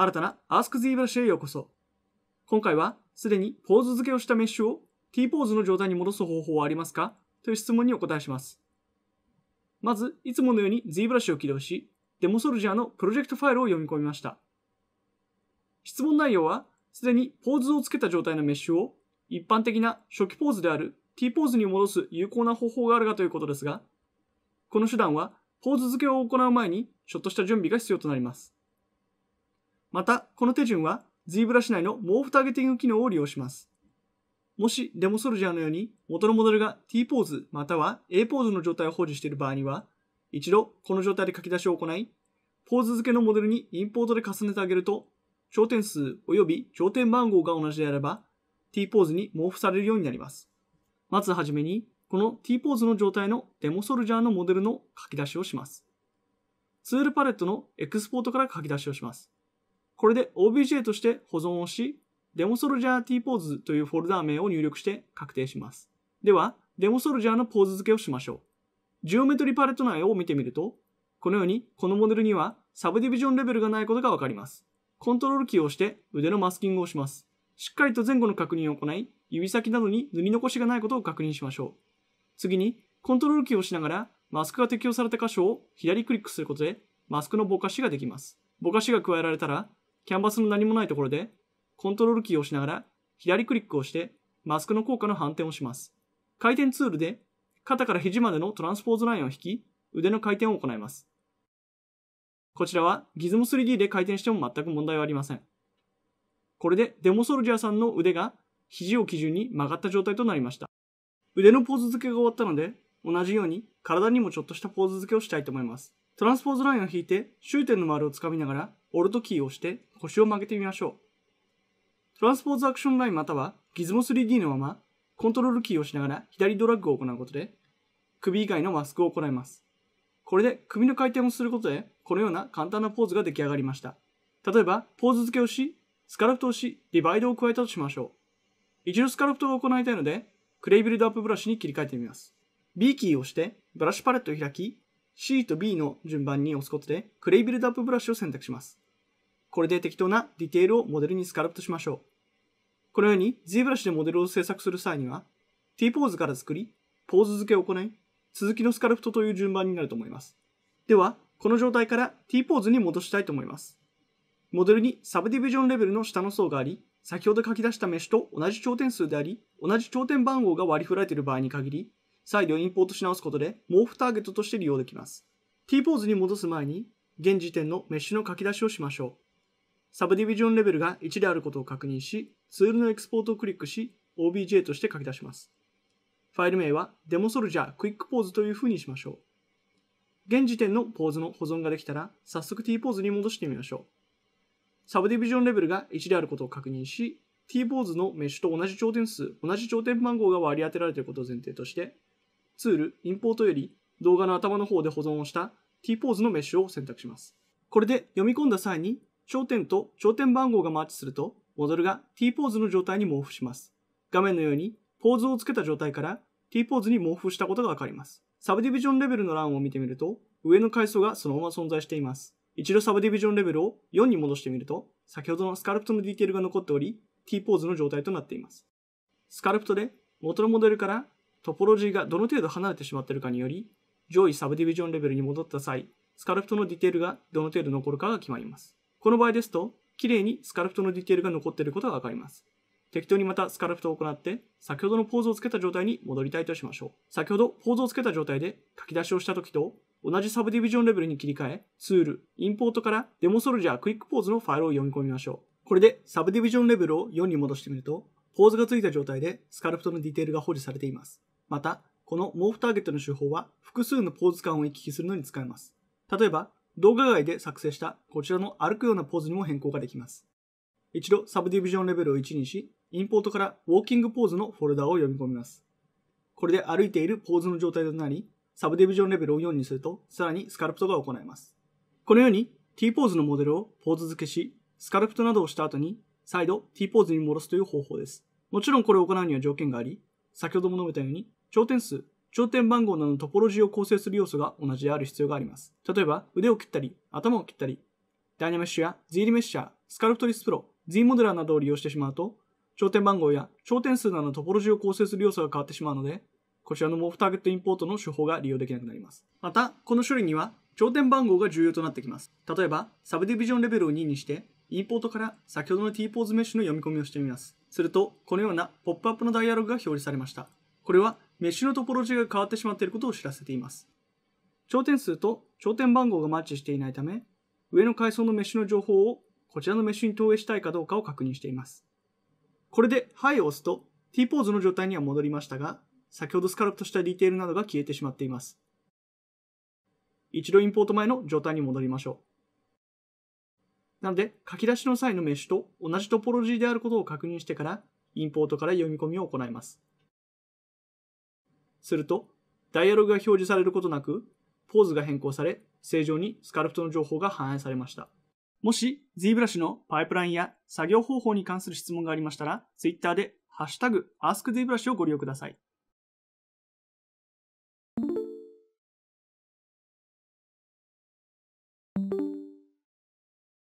新たな AskZebra シへようこそ。今回は、すでにポーズ付けをしたメッシュを T ポーズの状態に戻す方法はありますかという質問にお答えします。まず、いつものように ZBrush を起動し、デモソルジャーのプロジェクトファイルを読み込みました。質問内容は、すでにポーズをつけた状態のメッシュを一般的な初期ポーズである T ポーズに戻す有効な方法があるかということですが、この手段はポーズ付けを行う前にちょっとした準備が必要となります。また、この手順は ZBrush 内の毛布ターゲティング機能を利用します。もし、デモソルジャーのように元のモデルが T ポーズまたは A ポーズの状態を保持している場合には、一度この状態で書き出しを行い、ポーズ付けのモデルにインポートで重ねてあげると、頂点数及び頂点番号が同じであれば、T ポーズに毛布されるようになります。まずはじめに、この T ポーズの状態のデモソルジャーのモデルの書き出しをします。ツールパレットのエクスポートから書き出しをします。これで OBJ として保存をし、デモソルジャー t ポーズというフォルダー名を入力して確定します。では、デモソルジャーのポーズ付けをしましょう。ジオメトリパレット内を見てみると、このようにこのモデルにはサブディビジョンレベルがないことがわかります。コントロールキーを押して腕のマスキングをします。しっかりと前後の確認を行い、指先などに塗り残しがないことを確認しましょう。次に、コントロールキーを押しながらマスクが適用された箇所を左クリックすることでマスクのぼかしができます。ぼかしが加えられたらキャンバスの何もないところで、コントロールキーを押しながら、左クリックをして、マスクの効果の反転をします。回転ツールで、肩から肘までのトランスポーズラインを引き、腕の回転を行います。こちらは Gizmo 3D で回転しても全く問題はありません。これでデモソルジャーさんの腕が肘を基準に曲がった状態となりました。腕のポーズ付けが終わったので、同じように体にもちょっとしたポーズ付けをしたいと思います。トランスポーズラインを引いて終点の丸をつかみながらオルトキーを押して腰を曲げてみましょう。トランスポーズアクションラインまたは Gizmo 3D のままコントロールキーを押しながら左ドラッグを行うことで首以外のマスクを行います。これで首の回転をすることでこのような簡単なポーズが出来上がりました。例えばポーズ付けをし、スカラフトをし、ディバイドを加えたとしましょう。一度スカラフトを行いたいのでクレイビルドアップブラシに切り替えてみます。B キーを押してブラシパレットを開き C と B の順番に押すことで、クレイビルドアップブラシを選択します。これで適当なディテールをモデルにスカルプトしましょう。このように Z ブラシでモデルを制作する際には、T ポーズから作り、ポーズ付けを行い、続きのスカルプトという順番になると思います。では、この状態から T ポーズに戻したいと思います。モデルにサブディビジョンレベルの下の層があり、先ほど書き出したメッシュと同じ頂点数であり、同じ頂点番号が割り振られている場合に限り、再度インポートし直すことで、毛布ターゲットとして利用できます。T ポーズに戻す前に、現時点のメッシュの書き出しをしましょう。サブディビジョンレベルが1であることを確認し、ツールのエクスポートをクリックし、OBJ として書き出します。ファイル名はデモソルジャークイックポーズという風にしましょう。現時点のポーズの保存ができたら、早速 T ポーズに戻してみましょう。サブディビジョンレベルが1であることを確認し、T ポーズのメッシュと同じ頂点数、同じ頂点番号が割り当てられていることを前提として、ツール、インポートより動画の頭の方で保存をした T ポーズのメッシュを選択します。これで読み込んだ際に頂点と頂点番号がマッチするとモデルが T ポーズの状態に毛布します。画面のようにポーズをつけた状態から T ポーズに毛布したことがわかります。サブディビジョンレベルの欄を見てみると上の階層がそのまま存在しています。一度サブディビジョンレベルを4に戻してみると先ほどのスカルプトのディテールが残っており T ポーズの状態となっています。スカルプトで元のモデルからトポロジーがどの程度離れてしまっているかにより、上位サブディビジョンレベルに戻った際、スカルプトのディテールがどの程度残るかが決まります。この場合ですと、綺麗にスカルプトのディテールが残っていることがわかります。適当にまたスカルプトを行って、先ほどのポーズをつけた状態に戻りたいとしましょう。先ほどポーズをつけた状態で書き出しをした時と、同じサブディビジョンレベルに切り替え、ツール、インポートからデモソルジャークイックポーズのファイルを読み込みましょう。これでサブディビジョンレベルを4に戻してみると、ポーズがついた状態でスカルプトのディテールが保持されています。また、この毛布ターゲットの手法は複数のポーズ感を行き来するのに使えます。例えば、動画外で作成したこちらの歩くようなポーズにも変更ができます。一度サブディビジョンレベルを1にし、インポートからウォーキングポーズのフォルダを読み込みます。これで歩いているポーズの状態となり、サブディビジョンレベルを4にすると、さらにスカルプトが行えます。このように T ポーズのモデルをポーズ付けし、スカルプトなどをした後に、再度 T ポーズに戻すという方法です。もちろんこれを行うには条件があり、先ほども述べたように頂点数、頂点番号などのトポロジーを構成する要素が同じである必要があります。例えば、腕を切ったり、頭を切ったり、ダイナメッシュや Z リメッシャー、スカルプトリスプロ、Z モデラーなどを利用してしまうと、頂点番号や頂点数などのトポロジーを構成する要素が変わってしまうので、こちらのモフターゲットインポートの手法が利用できなくなります。また、この処理には頂点番号が重要となってきます。例えば、サブディビジョンレベルを2にして、インポートから先ほどの T ポーズメッシュの読み込みをしてみます。すると、このようなポップアップのダイアログが表示されました。これはメッシュのトポロジーが変わってしまっていることを知らせています。頂点数と頂点番号がマッチしていないため、上の階層のメッシュの情報をこちらのメッシュに投影したいかどうかを確認しています。これではいを押すと T ポーズの状態には戻りましたが、先ほどスカルプとしたディテールなどが消えてしまっています。一度インポート前の状態に戻りましょう。なので、書き出しの際のメッシュと同じトポロジーであることを確認してから、インポートから読み込みを行います。すると、ダイアログが表示されることなく、ポーズが変更され、正常にスカルプトの情報が反映されました。もし Z ブラシのパイプラインや作業方法に関する質問がありましたら、Twitter でハッシュタグ AskZBrush をご利用ください。